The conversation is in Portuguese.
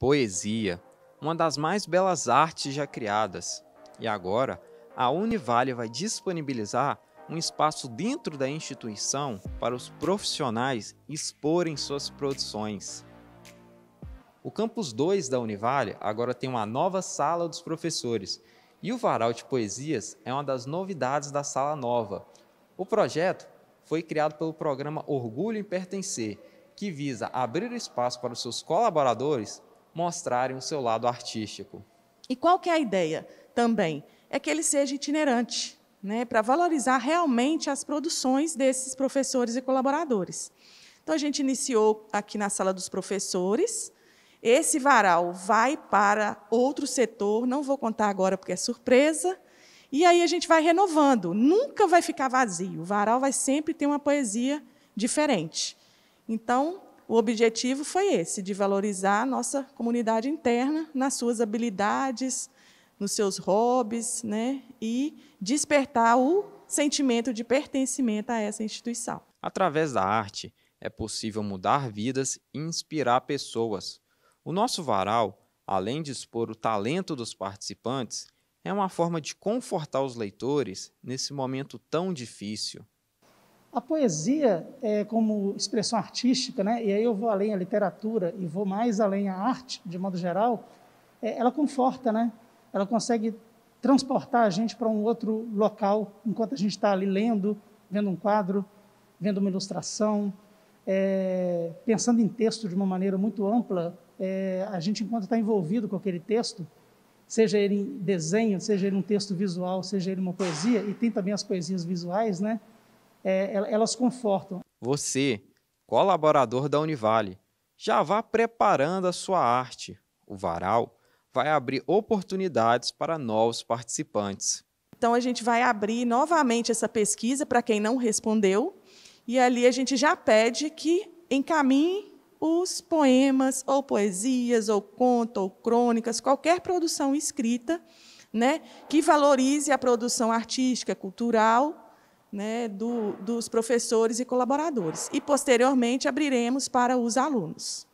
Poesia, uma das mais belas artes já criadas. E agora, a Univale vai disponibilizar um espaço dentro da instituição para os profissionais exporem suas produções. O campus 2 da Univale agora tem uma nova sala dos professores e o varal de poesias é uma das novidades da sala nova. O projeto foi criado pelo programa Orgulho em Pertencer, que visa abrir espaço para os seus colaboradores mostrarem o seu lado artístico. E qual que é a ideia também? É que ele seja itinerante, né, para valorizar realmente as produções desses professores e colaboradores. Então, a gente iniciou aqui na sala dos professores. Esse varal vai para outro setor, não vou contar agora porque é surpresa. E aí a gente vai renovando, nunca vai ficar vazio. O varal vai sempre ter uma poesia diferente. Então, o objetivo foi esse, de valorizar a nossa comunidade interna nas suas habilidades, nos seus hobbies, né? e despertar o sentimento de pertencimento a essa instituição. Através da arte, é possível mudar vidas e inspirar pessoas. O nosso varal, além de expor o talento dos participantes, é uma forma de confortar os leitores nesse momento tão difícil. A poesia, é, como expressão artística, né, e aí eu vou além a literatura e vou mais além a arte, de modo geral, é, ela conforta, né? ela consegue transportar a gente para um outro local, enquanto a gente está ali lendo, vendo um quadro, vendo uma ilustração, é, pensando em texto de uma maneira muito ampla, é, a gente, enquanto está envolvido com aquele texto, seja ele em desenho, seja ele um texto visual, seja ele uma poesia, e tem também as poesias visuais, né? é, elas confortam. Você, colaborador da Univale, já vá preparando a sua arte. O varal vai abrir oportunidades para novos participantes. Então, a gente vai abrir novamente essa pesquisa para quem não respondeu, e ali a gente já pede que encaminhe os poemas, ou poesias, ou conto, ou crônicas, qualquer produção escrita, né, que valorize a produção artística, cultural né, do, dos professores e colaboradores. E, posteriormente, abriremos para os alunos.